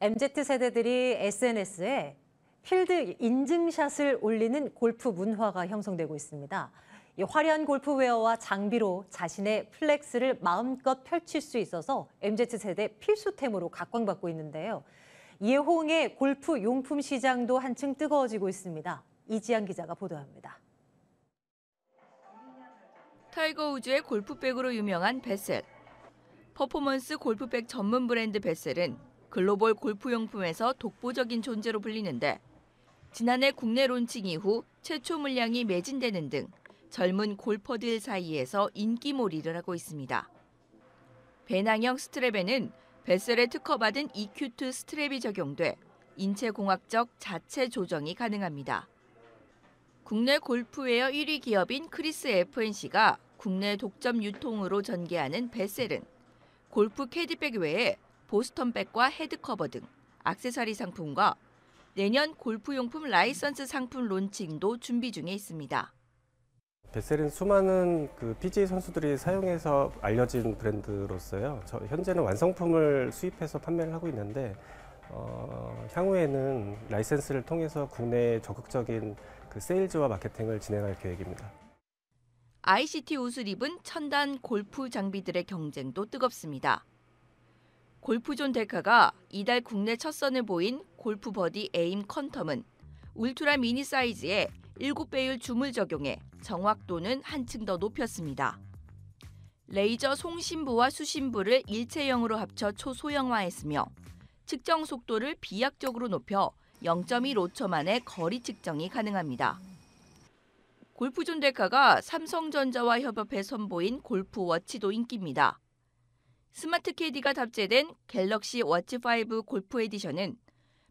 MZ세대들이 SNS에 필드 인증샷을 올리는 골프 문화가 형성되고 있습니다. 화려한 골프웨어와 장비로 자신의 플렉스를 마음껏 펼칠 수 있어서 MZ세대 필수템으로 각광받고 있는데요. 이에 호응해 골프 용품 시장도 한층 뜨거워지고 있습니다. 이지양 기자가 보도합니다. 타이거 우즈의 골프백으로 유명한 베셀. 퍼포먼스 골프백 전문 브랜드 베셀은 글로벌 골프용품에서 독보적인 존재로 불리는데 지난해 국내 론칭 이후 최초 물량이 매진되는 등 젊은 골퍼들 사이에서 인기몰이를 하고 있습니다. 배낭형 스트랩에는 베셀에 특허받은 e q 2 스트랩이 적용돼 인체공학적 자체 조정이 가능합니다. 국내 골프웨어 1위 기업인 크리스 FNC가 국내 독점 유통으로 전개하는 베셀은 골프 캐디백 외에 보스턴백과 헤드커버 등 악세사리 상품과 내년 골프용품 라이선스 상품 론칭도 준비 중에 있습니다. 베셀은 수많은 그 PGA 선수들이 사용해서 알려진 브랜드로서요. 현재는 완성품을 수입해서 판매를 하고 있는데 어, 향후에는 라이센스를 통해서 국내 적극적인 그 세일즈와 마케팅을 진행할 계획입니다. ICT 옷을 입은 첨단 골프 장비들의 경쟁도 뜨겁습니다. 골프존 데카가 이달 국내 첫 선을 보인 골프 버디 에임 컨텀은 울트라 미니 사이즈에 7배율 줌을 적용해 정확도는 한층 더 높였습니다. 레이저 송신부와 수신부를 일체형으로 합쳐 초소형화했으며 측정 속도를 비약적으로 높여 0.15초 만에 거리 측정이 가능합니다. 골프존 데카가 삼성전자와 협업해 선보인 골프워치도 인기입니다. 스마트 캐디가 탑재된 갤럭시 워치5 골프 에디션은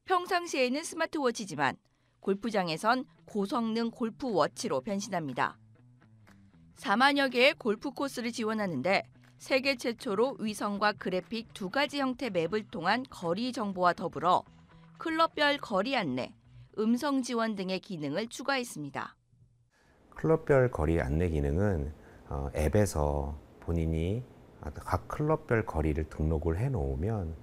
평상시에는 스마트워치지만 골프장에선 고성능 골프 워치로 변신합니다. 4만여 개의 골프 코스를 지원하는데 세계 최초로 위성과 그래픽 두 가지 형태 맵을 통한 거리 정보와 더불어 클럽별 거리 안내, 음성 지원 등의 기능을 추가했습니다. 클럽별 거리 안내 기능은 어, 앱에서 본인이 아, 각 클럽별 거리를 등록을 해 놓으면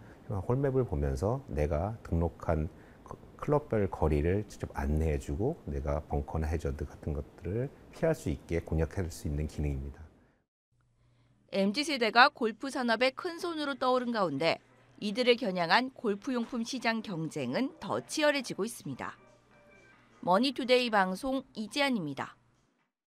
홀맵을 보면서 내가 등록한 그 클럽별 거리를 직접 안내해 주고 내가 벙커나 해저드 같은 것들을 피할 수 있게 공략할 수 있는 기능입니다. MZ세대가 골프 산업의 큰 손으로 떠오른 가운데 이들을 겨냥한 골프용품 시장 경쟁은 더 치열해지고 있습니다. 머니투데이 방송 이재안입니다.